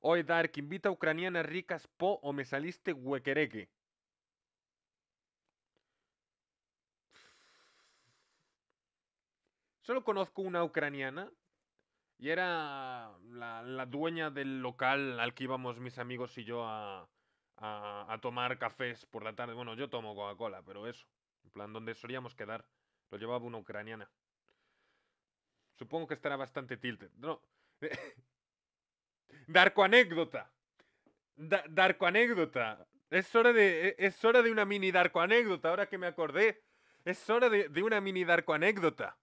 Hoy Dark, invita a ucranianas ricas po o me saliste huequereque. Solo conozco una ucraniana y era la, dueña del local al que íbamos mis amigos y yo a, tomar cafés por la tarde. Bueno, yo tomo Coca-Cola, pero eso. En plan, donde solíamos quedar. Lo llevaba una ucraniana. Supongo que estará bastante tilted. No. Darko anécdota. Darco anécdota. Es hora, de, e, es hora de una mini Darko anécdota, ahora que me acordé. Es hora de, una mini Darko anécdota.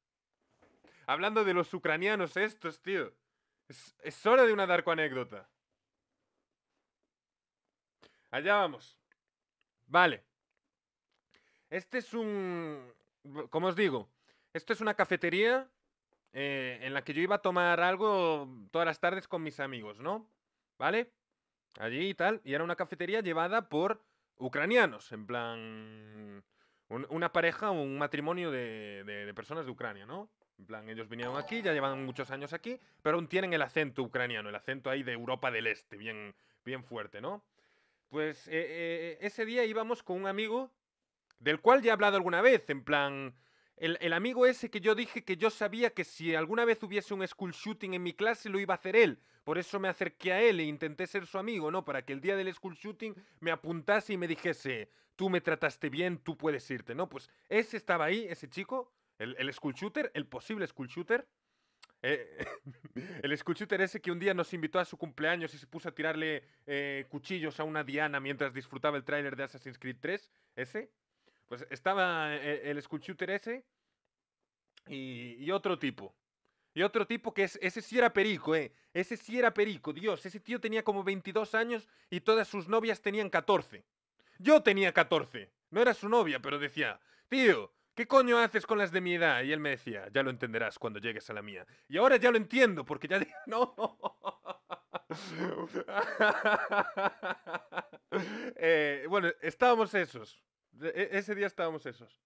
Hablando de los ucranianos estos, tío. Es, hora de una Darko anécdota. Allá vamos. Vale. Este es un... Como os digo, esto es una cafetería eh, en la que yo iba a tomar algo todas las tardes con mis amigos, ¿no? ¿Vale? Allí y tal. Y era una cafetería llevada por ucranianos, en plan... una pareja, un matrimonio de, personas de Ucrania, ¿no? En plan, ellos vinieron aquí, ya llevan muchos años aquí, pero aún tienen el acento ucraniano, el acento ahí de Europa del Este, bien, bien fuerte, ¿no? Pues eh, eh, ese día íbamos con un amigo del cual ya he hablado alguna vez, en plan, el, amigo ese que yo dije que yo sabía que si alguna vez hubiese un school shooting en mi clase lo iba a hacer él. Por eso me acerqué a él e intenté ser su amigo, ¿no? Para que el día del school shooting me apuntase y me dijese, tú me trataste bien, tú puedes irte, ¿no? Pues ese estaba ahí, ese chico, el, school shooter, el posible school shooter. Eh, el school shooter ese que un día nos invitó a su cumpleaños y se puso a tirarle eh, cuchillos a una diana mientras disfrutaba el tráiler de Assassin's Creed 3, ese. Pues estaba eh, el, el ese y, otro tipo. Y otro tipo que es, ese sí era perico, ¿eh? Ese sí era perico, Dios. Ese tío tenía como 22 años y todas sus novias tenían 14. Yo tenía 14. No era su novia, pero decía, tío, ¿Qué coño haces con las de mi edad? Y él me decía, ya lo entenderás cuando llegues a la mía. Y ahora ya lo entiendo, porque ya no. Eh, bueno, estábamos esos. E, ese día estábamos esos.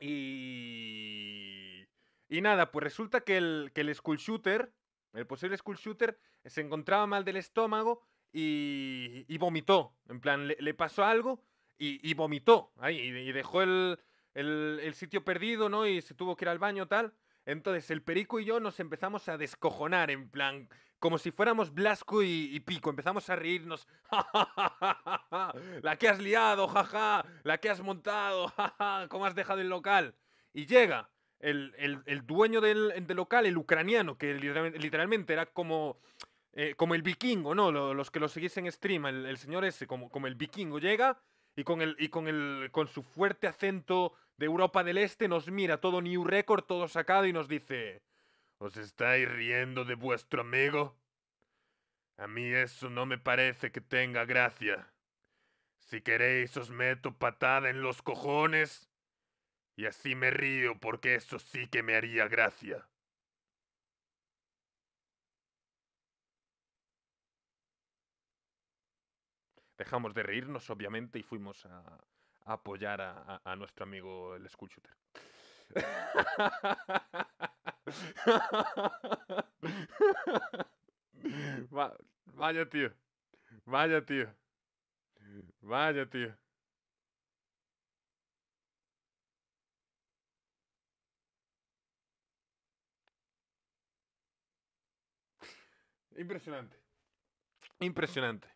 Y... Y nada, pues resulta que el, school shooter, el posible school shooter, se encontraba mal del estómago y, y vomitó. En plan, le, pasó algo y, vomitó. Ahí, y dejó el, el, el, sitio perdido, ¿no? Y se tuvo que ir al baño, tal. Entonces el perico y yo nos empezamos a descojonar, en plan, como si fuéramos Blasco y, Pico. Empezamos a reírnos. ¡Ja, ja, ja, la que has liado, jaja. La que has montado, ja! ¿Cómo has dejado el local? Y llega el, el, el dueño del, del, local, el ucraniano, que literalmente era como, eh, como el vikingo, ¿no? Los que lo seguís en stream, el, el, señor ese, como, como el vikingo, llega y con el y con el con su fuerte acento de Europa del Este nos mira todo new record, todo sacado y nos dice ¿Os estáis riendo de vuestro amigo? A mí eso no me parece que tenga gracia. Si queréis os meto patada en los cojones. Y así me río porque eso sí que me haría gracia. Dejamos de reírnos, obviamente, y fuimos a, apoyar a, nuestro amigo el school vaya tío. Vaya tío. Vaya tío. Impresionante. Impresionante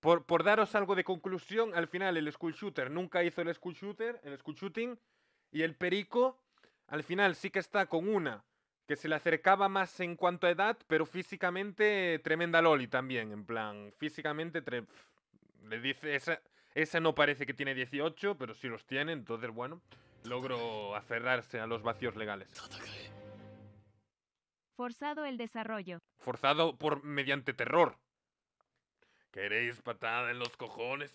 por, daros algo de conclusión, al final el school shooter nunca hizo el school shooter, el school shooting, y el perico al final sí que está con una que se le acercaba más en cuanto a edad, pero físicamente tremenda Loli también, en plan, físicamente le dice esa no parece que tiene 18, pero sí los tiene, entonces bueno, logro aferrarse a los vacíos legales. Forzado el desarrollo. Forzado por mediante terror. ¿Queréis patada en los cojones?